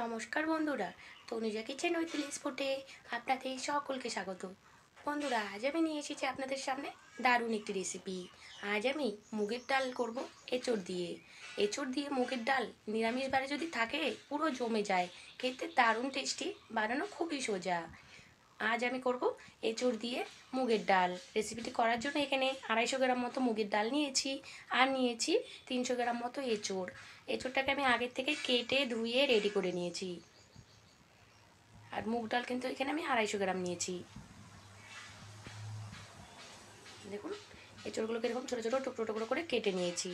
নমস্কার বন্ধুরা তনুজা কিচেন ওই প্লিজ ফুটে আপনাদের সকলকে স্বাগত বন্ধুরা আজ আমি নিয়ে এসেছি আপনাদের সামনে দারুণ একটি রেসিপি আজ আমি মুগের ডাল করব এঁচড় দিয়ে এঁচড় দিয়ে মুগের ডাল নিরামিষ বারে যদি থাকে পুরো জমে যায় খেতে দারুণ টেস্টি বানানো খুবই সোজা আজ আমি করব এঁচড় দিয়ে মুগের ডাল রেসিপিটি করার জন্য এখানে আড়াইশো গ্রাম মতো মুগের ডাল নিয়েছি আর নিয়েছি তিনশো গ্রাম মতো এঁচড় এঁচড়টাকে আমি আগের থেকে কেটে ধুয়ে রেডি করে নিয়েছি আর মুগ ডাল কিন্তু এখানে আমি আড়াইশো গ্রাম নিয়েছি দেখুন এঁচড়গুলোকে এরকম ছোটো ছোটো টুকরো টুকরো করে কেটে নিয়েছি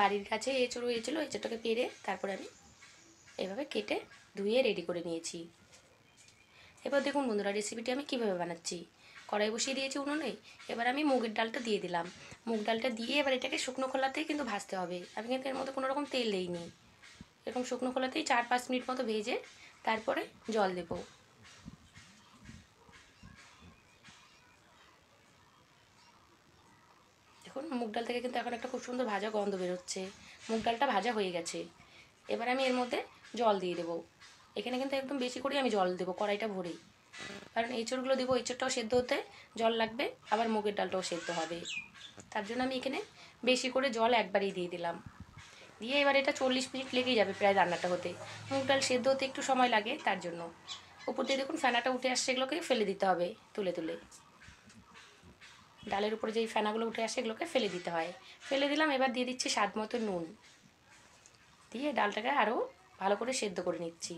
বাড়ির কাছে এঁচড় হয়েছিল এঁচড়টাকে পেরে তারপরে আমি এভাবে কেটে ধুয়ে রেডি করে নিয়েছি এবার দেখুন বন্ধুরা রেসিপিটি আমি কিভাবে বানাচ্ছি কড়াই বসিয়ে দিয়েছি উনুনে এবার আমি মুগের ডালটা দিয়ে দিলাম মুগ ডালটা দিয়ে এবার এটাকে শুকনো খোলাতেই কিন্তু ভাজতে হবে আমি কিন্তু এর মধ্যে কোনো রকম তেল দেইনি এরকম শুকনো খোলাতেই চার পাঁচ মিনিট মতো ভেজে তারপরে জল দেব দেখুন মুগ ডাল থেকে কিন্তু এখন একটা খুব সুন্দর ভাজা গন্ধ বেরোচ্ছে মুগ ডালটা ভাজা হয়ে গেছে এবার আমি এর মধ্যে জল দিয়ে দেবো এখানে কিন্তু একদম বেশি করে আমি জল দেবো কড়াইটা ভরে কারণ এঁচড়গুলো দেবো এঁচড়টাও সেদ্ধ হতে জল লাগবে আবার মুগের ডালটাও সেদ্ধ হবে তার জন্য আমি এখানে বেশি করে জল একবারই দিয়ে দিলাম দিয়ে এবার এটা চল্লিশ মিনিট লেগেই যাবে প্রায় রান্নাটা হতে মুগ ডাল সেদ্ধ হতে একটু সময় লাগে তার জন্য উপর দিয়ে দেখুন ফেনাটা উঠে আসছে এগুলোকে ফেলে দিতে হবে তুলে তুলে ডালের উপরে যেই ফেনাগুলো উঠে আসে এগুলোকে ফেলে দিতে হয় ফেলে দিলাম এবার দিয়ে দিচ্ছি স্বাদ মতো নুন দিয়ে ডালটাকে আরও ভালো করে সেদ্ধ করে নিচ্ছি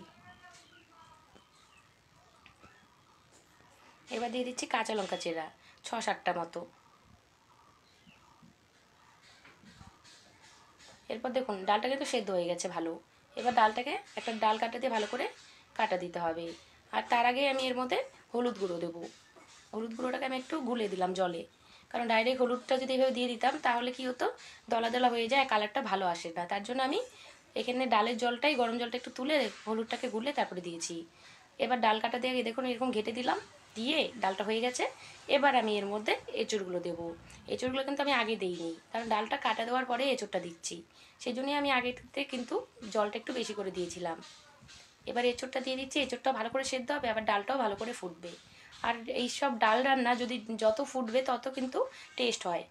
এবার দিয়ে দিচ্ছি কাঁচা লঙ্কা চেরা ছ সাতটা মতো এরপর দেখুন ডালটা কিন্তু সেদ্ধ হয়ে গেছে ভালো এবার ডালটাকে একটা ডাল কাটা দিয়ে ভালো করে কাটা দিতে হবে আর তার আগে আমি এর মধ্যে হলুদ গুঁড়ো দেবো হলুদ গুঁড়োটাকে আমি একটু গুলে দিলাম জলে কারণ ডাইরেক্ট হলুদটা যদি এভাবে দিয়ে দিতাম তাহলে কি হতো দলা দলা হয়ে যায় কালারটা ভালো আসে না তার জন্য আমি এখানে ডালের জলটাই গরম জলটা একটু তুলে হলুদটাকে গুলে তারপরে দিয়েছি এবার ডাল কাটা দিয়ে দেখুন এরকম ঘেটে দিলাম দিয়ে ডালটা হয়ে গেছে এবার আমি এর মধ্যে এঁচুড়গুলো দেবো এঁচুড়গুলো কিন্তু আমি আগে দিইনি কারণ ডালটা কাটা দেওয়ার পরে এঁচুড়টা দিচ্ছি সেই জন্যই আমি আগেতে কিন্তু জলটা একটু বেশি করে দিয়েছিলাম এবার এঁচুড়টা দিয়ে দিচ্ছি এঁচুড়টা ভালো করে সেদ্ধ হবে আবার ডালটাও ভালো করে ফুটবে আর এই সব ডাল রান্না যদি যত ফুটবে তত কিন্তু টেস্ট হয়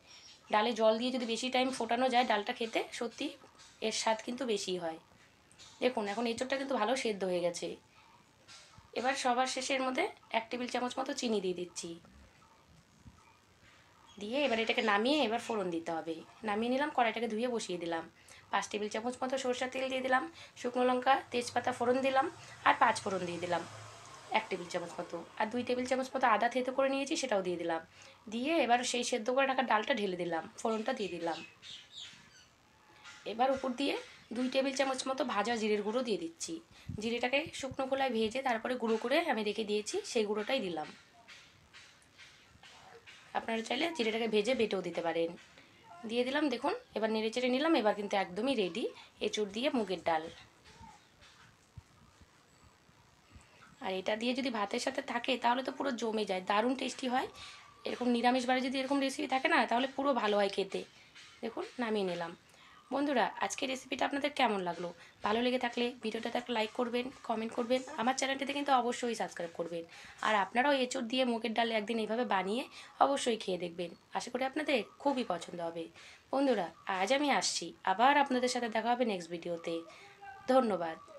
ডালে জল দিয়ে যদি বেশি টাইম ফোটানো যায় ডালটা খেতে সত্যি এর স্বাদ কিন্তু বেশি হয় দেখুন এখন এঁচড়টা কিন্তু ভালো সেদ্ধ হয়ে গেছে এবার সবার শেষের মধ্যে এক টেবিল চামচ মতো চিনি দিয়ে দিচ্ছি দিয়ে এবার এটাকে নামিয়ে এবার ফোড়ন দিতে হবে নামিয়ে নিলাম কড়াইটাকে ধুয়ে বসিয়ে দিলাম পাঁচ টেবিল চামচ মতো সরষের তেল দিয়ে দিলাম শুকনো লঙ্কা তেজপাতা ফোড়ন দিলাম আর পাঁচ ফোড়ন দিয়ে দিলাম এক টেবিল চামচ মতো আর দুই টেবিল চামচ মতো আদা থেতো করে নিয়েছি সেটাও দিয়ে দিলাম দিয়ে এবার সেই সেদ্ধ করে রাখা ডালটা ঢেলে দিলাম ফোড়নটা দিয়ে দিলাম এবার উপর দিয়ে দুই টেবিল চামচ মতো ভাজা জিরের গুঁড়ো দিয়ে দিচ্ছি জিরেটাকে শুকনো খোলায় ভেজে তারপরে গুঁড়ো করে আমি রেখে দিয়েছি সেই গুঁড়োটাই দিলাম আপনারা চাইলে জিরেটাকে ভেজে বেটেও দিতে পারেন দিয়ে দিলাম দেখুন এবার নেড়ে চেড়ে নিলাম এবার কিন্তু একদমই রেডি এচুর দিয়ে মুগের ডাল আর এটা দিয়ে যদি ভাতের সাথে থাকে তাহলে তো পুরো জমে যায় দারুণ টেস্টি হয় এরকম নিরামিষ বাড়ি যদি এরকম রেসিপি থাকে না তাহলে পুরো ভালো হয় খেতে দেখুন নামিয়ে নিলাম বন্ধুরা আজকের রেসিপিটা আপনাদের কেমন লাগলো ভালো লেগে থাকলে ভিডিওটাতে একটা লাইক করবেন কমেন্ট করবেন আমার চ্যানেলটিতে কিন্তু অবশ্যই সাবস্ক্রাইব করবেন আর আপনারাও এচুর দিয়ে মুগের ডালে একদিন এইভাবে বানিয়ে অবশ্যই খেয়ে দেখবেন আশা করি আপনাদের খুবই পছন্দ হবে বন্ধুরা আজ আমি আসছি আবার আপনাদের সাথে দেখা হবে নেক্সট ভিডিওতে ধন্যবাদ